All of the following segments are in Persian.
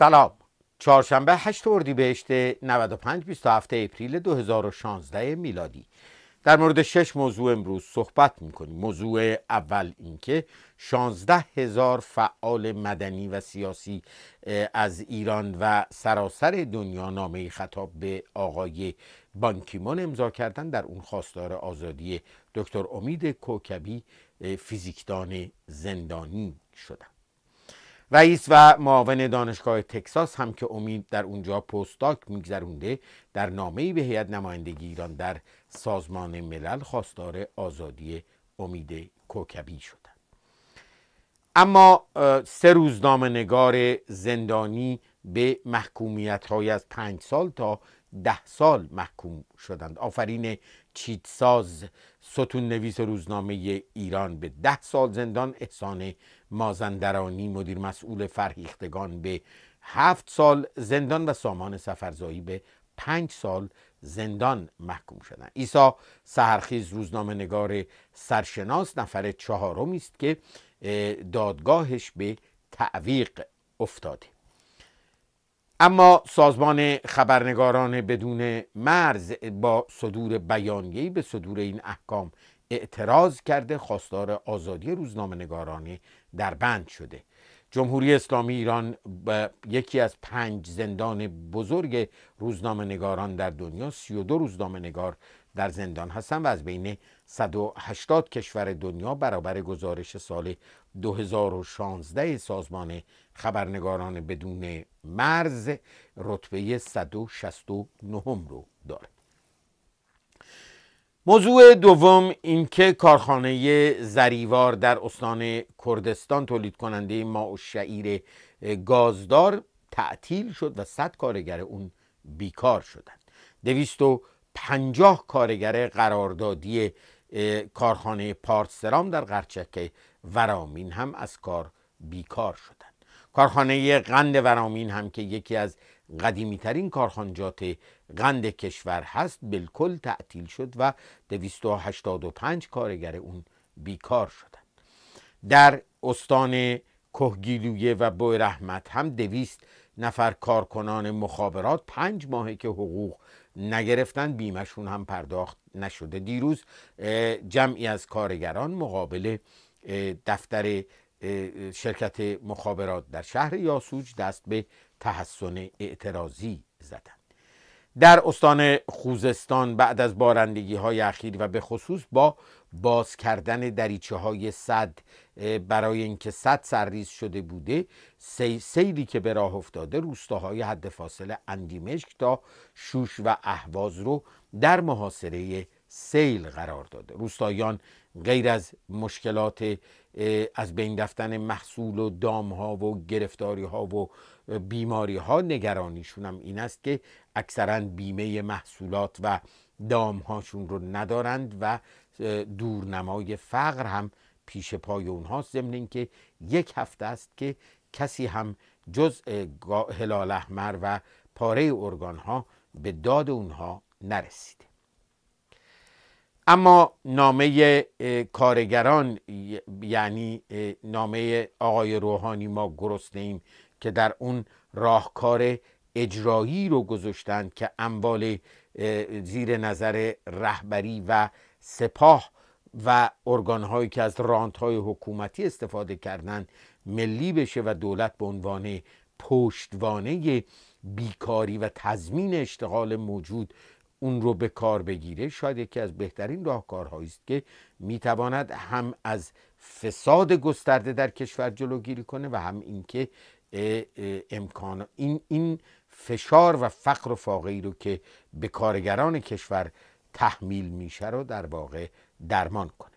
سلام چهارشنبه 8 اردیبهشت 95 27 اپریل 2016 میلادی در مورد شش موضوع امروز صحبت میکنیم موضوع اول اینکه 16 هزار فعال مدنی و سیاسی از ایران و سراسر دنیا نامه خطاب به آقای بانکیمون امضا کردن در اون خواستار آزادی دکتر امید کوکبی فیزیکدان زندانی شدن رئیس و معاون دانشگاه تکساس هم که امید در اونجا پستاک میگذرونده در نامه‌ای به هیئت نمایندگی ایران در سازمان ملل خواستار آزادی امید کوکبی شدند اما سه روزنامه نگار زندانی به محکومیت های از پنج سال تا ده سال محکوم شدند آفرین چیتساز ستون نویس روزنامه ایران به ده سال زندان احسان مازندرانی مدیر مسئول فرهیختگان به هفت سال زندان و سامان سفرزایی به پنج سال زندان محکوم شدند ایسا سهرخیز روزنامه نگار سرشناس نفر چهارمی است که دادگاهش به تعویق افتاده اما سازمان خبرنگاران بدون مرز با صدور بیانیه‌ای به صدور این احکام اعتراض کرده خواستار آزادی روزنامه نگارانی در بند شده جمهوری اسلامی ایران یکی از پنج زندان بزرگ روزنامه نگاران در دنیا 32 روزنامه نگار در زندان هستند و از بین 180 کشور دنیا برابر گزارش سال 2016 سازمان خبرنگاران بدون مرز رتبه 169 رو داره موضوع دوم اینکه کارخانه زریوار در استان کردستان تولید کننده ما و شعیر گازدار تعطیل شد و صد کارگر اون بیکار شدند دویست پنجاه کارگر قراردادی کارخانه پارتسرام در قرچک ورامین هم از کار بیکار شدند کارخانه قند ورامین هم که یکی از قدیمی ترین کارخانجات قند کشور هست بالکل تعطیل شد و 285 کارگر اون بیکار شدند در استان کهگیلویه و بوی رحمت هم دویست نفر کارکنان مخابرات پنج ماهه که حقوق نگرفتن بیمشون هم پرداخت نشده دیروز جمعی از کارگران مقابل دفتر شرکت مخابرات در شهر یاسوج دست به تحسن اعتراضی زدند در استان خوزستان بعد از بارندگی های اخیر و به خصوص با باز کردن دریچه های صد برای اینکه صد سرریز شده بوده سیلی که به راه افتاده روستاهای حد فاصله اندیمشک تا شوش و اهواز رو در محاصره سیل قرار داده روستایان غیر از مشکلات از بین رفتن محصول و دام ها و گرفتاری ها و بیماری ها نگرانیشون هم این است که اکثرا بیمه محصولات و دام هاشون رو ندارند و دورنمای فقر هم پیش پای اونهاست ضمن اینکه یک هفته است که کسی هم جز هلال احمر و پاره ارگان ها به داد اونها نرسیده اما نامه کارگران یعنی نامه آقای روحانی ما گرسنه ایم که در اون راهکار اجرایی رو گذاشتند که اموال زیر نظر رهبری و سپاه و ارگانهایی که از های حکومتی استفاده کردن ملی بشه و دولت به عنوان پشتوانه بیکاری و تضمین اشتغال موجود اون رو به کار بگیره شاید یکی از بهترین راهکارهایی است که میتواند هم از فساد گسترده در کشور جلوگیری کنه و هم اینکه امکان این این فشار و فقر و فاقه ای رو که به کارگران کشور تحمیل میشه رو در واقع درمان کنه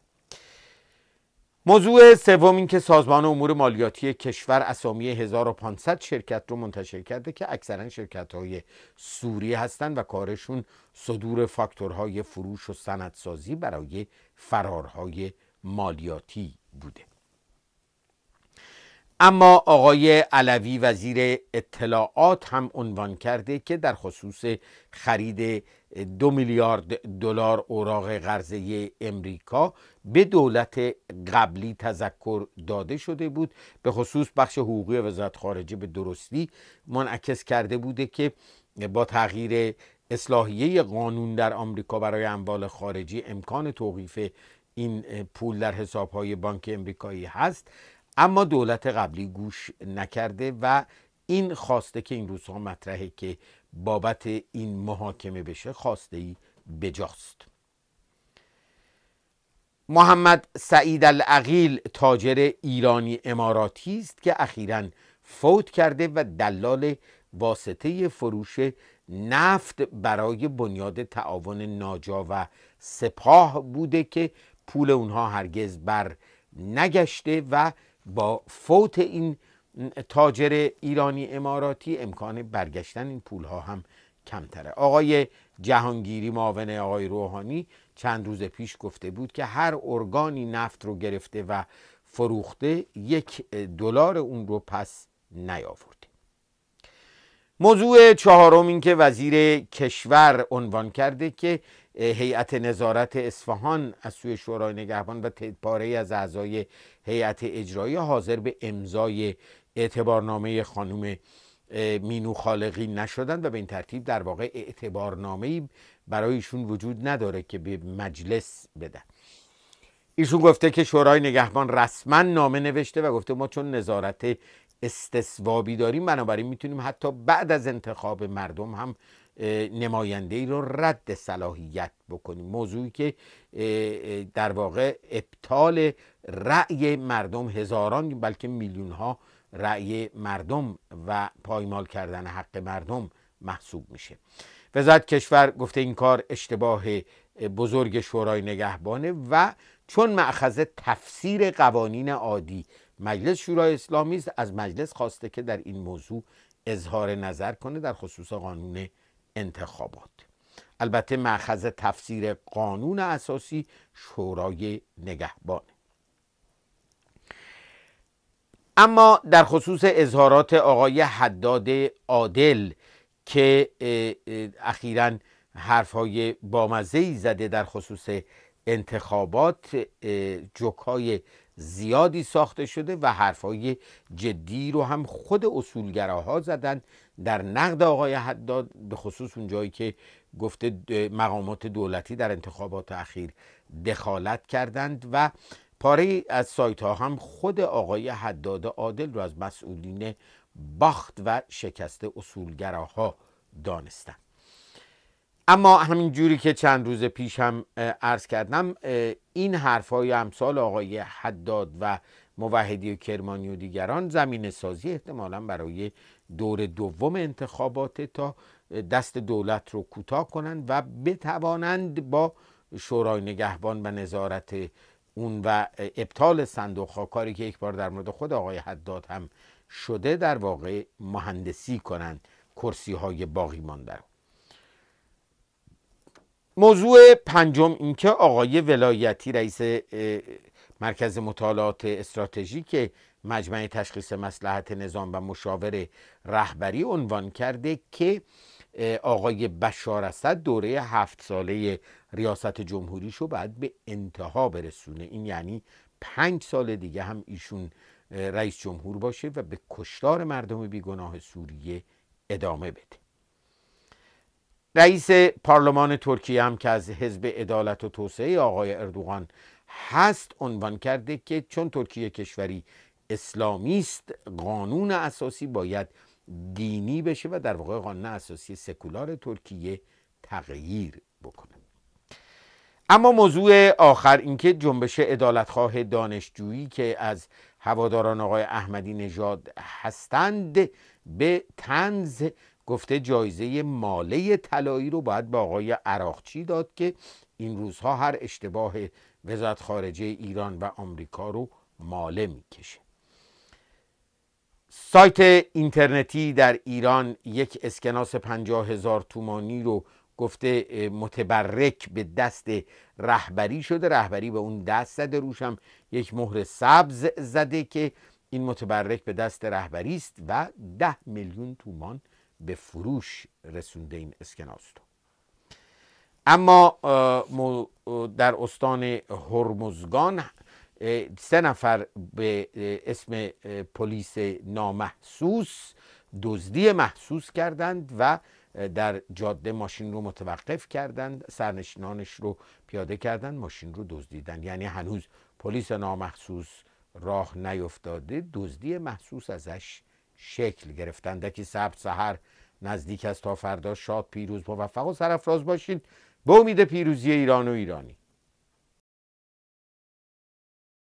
موضوع سوم این که سازمان امور مالیاتی کشور اسامی 1500 شرکت رو منتشر کرده که اکثرا شرکت های سوری هستند و کارشون صدور فاکتورهای فروش و سندسازی برای فرارهای مالیاتی بوده اما آقای علوی وزیر اطلاعات هم عنوان کرده که در خصوص خرید دو میلیارد دلار اوراق قرضه امریکا به دولت قبلی تذکر داده شده بود به خصوص بخش حقوقی وزارت خارجه به درستی منعکس کرده بوده که با تغییر اصلاحیه قانون در آمریکا برای اموال خارجی امکان توقیف این پول در حسابهای بانک امریکایی هست اما دولت قبلی گوش نکرده و این خواسته که این روزها مطرحه که بابت این محاکمه بشه خواسته ای بجاست محمد سعید العقیل تاجر ایرانی اماراتی است که اخیرا فوت کرده و دلال واسطه فروش نفت برای بنیاد تعاون ناجا و سپاه بوده که پول اونها هرگز بر نگشته و با فوت این تاجر ایرانی اماراتی امکان برگشتن این پول ها هم کمتره آقای جهانگیری معاون آقای روحانی چند روز پیش گفته بود که هر ارگانی نفت رو گرفته و فروخته یک دلار اون رو پس نیاورده موضوع چهارم این که وزیر کشور عنوان کرده که هیئت نظارت اصفهان از سوی شورای نگهبان و پاره از اعضای هیئت اجرایی حاضر به امضای اعتبارنامه خانم مینو خالقی نشدند و به این ترتیب در واقع اعتبارنامه برایشون وجود نداره که به مجلس بدن ایشون گفته که شورای نگهبان رسما نامه نوشته و گفته ما چون نظارت استثوابی داریم بنابراین میتونیم حتی بعد از انتخاب مردم هم نماینده ای رو رد صلاحیت بکنیم موضوعی که در واقع ابطال رأی مردم هزاران بلکه میلیون ها رأی مردم و پایمال کردن حق مردم محسوب میشه وزارت کشور گفته این کار اشتباه بزرگ شورای نگهبانه و چون معخذ تفسیر قوانین عادی مجلس شورای اسلامی است از مجلس خواسته که در این موضوع اظهار نظر کنه در خصوص قانون انتخابات البته معخذ تفسیر قانون اساسی شورای نگهبان اما در خصوص اظهارات آقای حداد عادل که اخیرا حرفهای بامزه ای زده در خصوص انتخابات جوکای زیادی ساخته شده و حرفهای جدی رو هم خود اصولگراها زدند در نقد آقای حداد به خصوص اون جایی که گفته مقامات دولتی در انتخابات اخیر دخالت کردند و پاره از سایت ها هم خود آقای حداد عادل رو از مسئولین باخت و شکست اصولگراها دانستند اما همین جوری که چند روز پیش هم عرض کردم این حرف های امثال آقای حداد و موحدی و کرمانی و دیگران زمین سازی احتمالا برای دور دوم انتخابات تا دست دولت رو کوتاه کنند و بتوانند با شورای نگهبان و نظارت اون و ابطال صندوق ها کاری که یک بار در مورد خود آقای حداد هم شده در واقع مهندسی کنند کرسی های باقی مانده رو موضوع پنجم اینکه آقای ولایتی رئیس مرکز مطالعات استراتژیک مجمع تشخیص مسلحت نظام و مشاور رهبری عنوان کرده که آقای بشار اسد دوره هفت ساله ریاست جمهوریشو رو باید به انتها برسونه این یعنی پنج سال دیگه هم ایشون رئیس جمهور باشه و به کشتار مردم بیگناه سوریه ادامه بده رئیس پارلمان ترکیه هم که از حزب عدالت و توسعه آقای اردوغان هست عنوان کرده که چون ترکیه کشوری اسلامی است قانون اساسی باید دینی بشه و در واقع قانون اساسی سکولار ترکیه تغییر بکنه اما موضوع آخر اینکه جنبش عدالتخواه دانشجویی که از هواداران آقای احمدی نژاد هستند به تنز گفته جایزه ماله طلایی رو باید به آقای عراقچی داد که این روزها هر اشتباه وزارت خارجه ایران و آمریکا رو ماله میکشه سایت اینترنتی در ایران یک اسکناس پنجاه هزار تومانی رو گفته متبرک به دست رهبری شده رهبری به اون دست زده روشم یک مهر سبز زده که این متبرک به دست رهبری است و ده میلیون تومان به فروش رسونده این اسکناس رو اما در استان هرمزگان سه نفر به اسم پلیس نامحسوس دزدی محسوس کردند و در جاده ماشین رو متوقف کردند سرنشینانش رو پیاده کردند ماشین رو دزدیدند یعنی هنوز پلیس نامحسوس راه نیفتاده دزدی محسوس ازش شکل گرفتند. که سبت سهر نزدیک است تا فردا شاد پیروز موفق و سرفراز باشید به امید پیروزی ایران و ایرانی